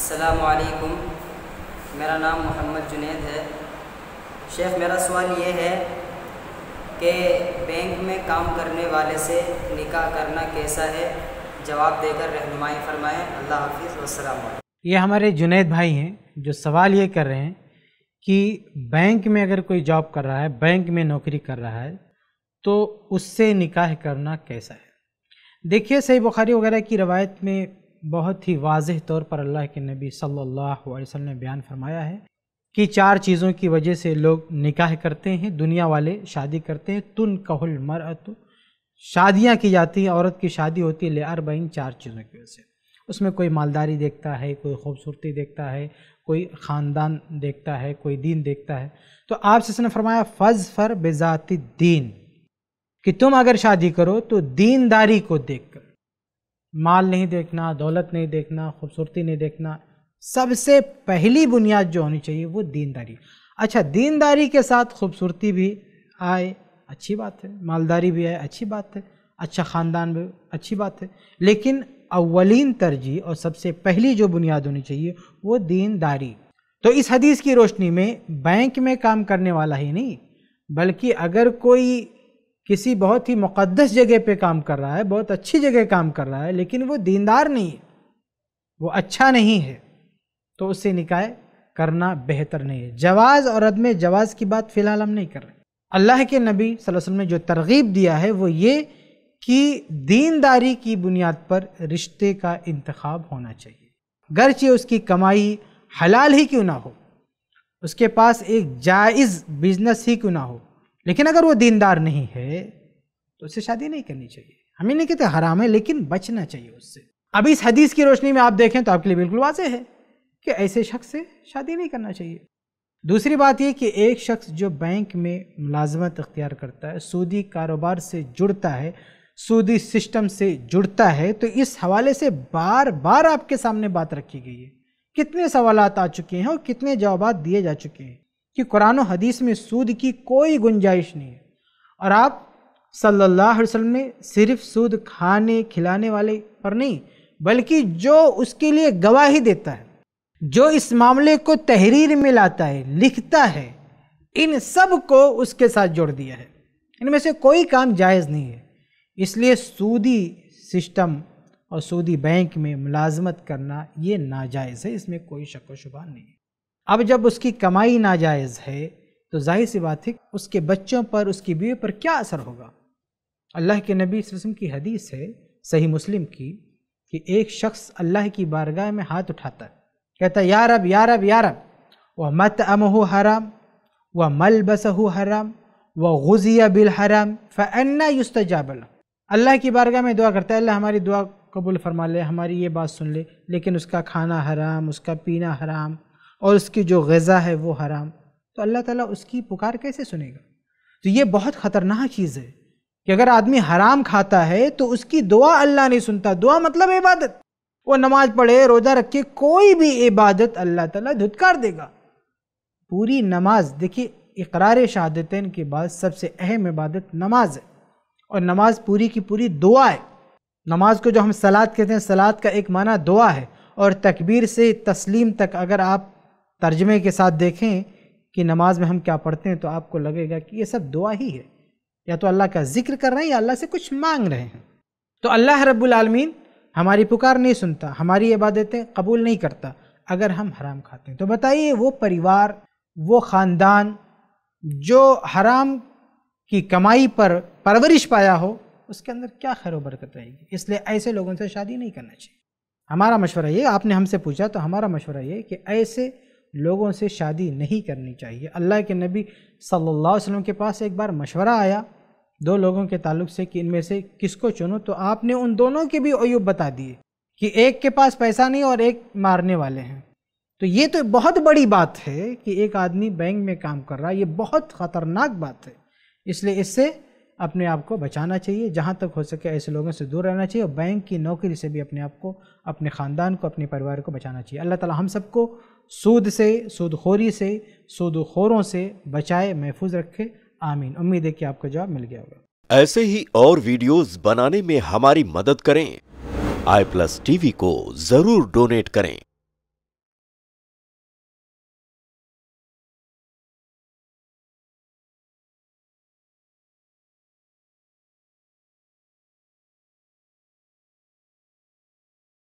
असलकुम मेरा नाम मोहम्मद जुनेद है शेख मेरा सवाल ये है कि बैंक में काम करने वाले से निकाह करना कैसा है जवाब देकर रहनुमाई फरमाएँ अल्लाह हाफिज़ वसलम ये हमारे जुनेद भाई हैं जो सवाल ये कर रहे हैं कि बैंक में अगर कोई जॉब कर रहा है बैंक में नौकरी कर रहा है तो उससे निकाह करना कैसा है देखिए सही बुखारी वगैरह की रवायत में बहुत ही वाजह तौर पर अल्लाह के नबी सल्लल्लाहु अलैहि वसल्लम ने बयान फरमाया है कि चार चीज़ों की वजह से लोग निकाह करते हैं दुनिया वाले शादी करते हैं तुन कहुल मरअत शादियाँ की जाती हैं औरत की शादी होती है ले अरबाइन चार चीज़ों की वजह से उसमें कोई मालदारी देखता है कोई खूबसूरती देखता है कोई ख़ानदान देखता है कोई दीन देखता है तो आप इसने फरमाया फ़ज फर बेज़ाती दीन कि तुम अगर शादी करो तो दीनदारी को देख कर माल नहीं देखना दौलत नहीं देखना खूबसूरती नहीं देखना सबसे पहली बुनियाद जो होनी चाहिए वो दीनदारी अच्छा दीनदारी के साथ खूबसूरती भी आए अच्छी बात है मालदारी भी आए अच्छी बात है अच्छा ख़ानदान भी अच्छी बात है लेकिन अवलिन तरजीह और सबसे पहली जो बुनियाद होनी चाहिए वो दीनदारी तो इस हदीस की रोशनी में बैंक में काम करने वाला ही नहीं बल्कि अगर कोई किसी बहुत ही मुक़दस जगह पे काम कर रहा है बहुत अच्छी जगह काम कर रहा है लेकिन वो दीनदार नहीं है वो अच्छा नहीं है तो उससे निकाय करना बेहतर नहीं है जवाज़ और अदम जवाज़ की बात फ़िलहाल हम नहीं कर रहे अल्लाह के नबी वसल्लम ने जो तरगीब दिया है वो ये कि दीनदारी की बुनियाद पर रिश्ते का इंतखब होना चाहिए गरचे उसकी कमाई हलाल ही क्यों ना हो उसके पास एक जायज़ बिजनेस ही क्यों ना हो लेकिन अगर वो दीनदार नहीं है तो उससे शादी नहीं करनी चाहिए हमें नहीं कहते हराम है लेकिन बचना चाहिए उससे अब इस हदीस की रोशनी में आप देखें तो आपके लिए बिल्कुल वाजह है कि ऐसे शख्स से शादी नहीं करना चाहिए दूसरी बात यह कि एक शख्स जो बैंक में मुलाजमत अख्तियार करता है सूदी कारोबार से जुड़ता है सूदी सिस्टम से जुड़ता है तो इस हवाले से बार बार आपके सामने बात रखी गई है कितने सवाल आ चुके हैं और कितने जवाब दिए जा चुके हैं कि कुरान हदीस में सूद की कोई गुंजाइश नहीं है और आप सल्लल्लाहु अलैहि वसल्लम ने सिर्फ सूद खाने खिलाने वाले पर नहीं बल्कि जो उसके लिए गवाही देता है जो इस मामले को तहरीर में लाता है लिखता है इन सब को उसके साथ जोड़ दिया है इनमें से कोई काम जायज़ नहीं है इसलिए सूदी सिस्टम और सूदी बैंक में मुलाजमत करना ये नाजायज़ है इसमें कोई शक शुबा नहीं है अब जब उसकी कमाई नाजायज़ है तो जाहिर सी बात है उसके बच्चों पर उसकी बीवी पर क्या असर होगा अल्लाह के नबी वसम की हदीस है सही मुस्लिम की कि एक शख्स अल्लाह की बारगाह में हाथ उठाता है कहता है यारब यारब यारब व मत अम हो हराम व मल बस हो हराम व गुजिया बिल हराम फ़न्ना युस्तजाबल अल्लाह की बारगाह में दुआ करता है अल्लाह हमारी दुआ कबूल फरमा ले हमारी ये बात सुन ले लेकिन उसका खाना हराम उसका पीना हराम और उसकी जो गज़ा है वो हराम तो अल्लाह ताला उसकी पुकार कैसे सुनेगा तो ये बहुत ख़तरनाक चीज़ है कि अगर आदमी हराम खाता है तो उसकी दुआ अल्लाह नहीं सुनता दुआ मतलब इबादत वो नमाज पढ़े रोज़ा रखे कोई भी इबादत अल्लाह ताला धुतकार देगा पूरी नमाज देखिए इकरार शहादतन के बाद सबसे अहम इबादत नमाज है और नमाज पूरी की पूरी दुआ है नमाज को जो हम सलाद कहते हैं सलाद का एक माना दुआ है और तकबीर से तस्लीम तक अगर आप तर्जमे के साथ देखें कि नमाज में हम क्या पढ़ते हैं तो आपको लगेगा कि ये सब दुआ ही है या तो अल्लाह का जिक्र कर रहे हैं या अल्लाह से कुछ मांग रहे हैं तो अल्लाह रब्बुलआलमीन हमारी पुकार नहीं सुनता हमारी इबादतें कबूल नहीं करता अगर हम हराम खाते हैं तो बताइए वो परिवार वो ख़ानदान जो हराम की कमाई पर परवरिश पाया हो उसके अंदर क्या खैर बरकत रहेगी इसलिए ऐसे लोगों से शादी नहीं करना चाहिए हमारा मशवरा ये आपने हमसे पूछा तो हमारा मशवरा ये कि ऐसे लोगों से शादी नहीं करनी चाहिए अल्लाह के नबी सल्लल्लाहु अलैहि वसल्लम के पास एक बार मशवरा आया दो लोगों के ताल्लुक से कि इनमें से किसको चुनो तो आपने उन दोनों के भी अयुब बता दिए कि एक के पास पैसा नहीं और एक मारने वाले हैं तो ये तो बहुत बड़ी बात है कि एक आदमी बैंक में काम कर रहा है ये बहुत ख़तरनाक बात है इसलिए इससे अपने आप को बचाना चाहिए जहाँ तक हो सके ऐसे लोगों से दूर रहना चाहिए और बैंक की नौकरी से भी अपने आप को अपने ख़ानदान को अपने परिवार को बचाना चाहिए अल्लाह ताला हम सबको सूद से सूदखोरी से सूदखोरों से बचाए महफूज रखे आमीन उम्मीद है कि आपको जवाब मिल गया होगा ऐसे ही और वीडियोस बनाने में हमारी मदद करें आई प्लस टीवी को जरूर डोनेट करें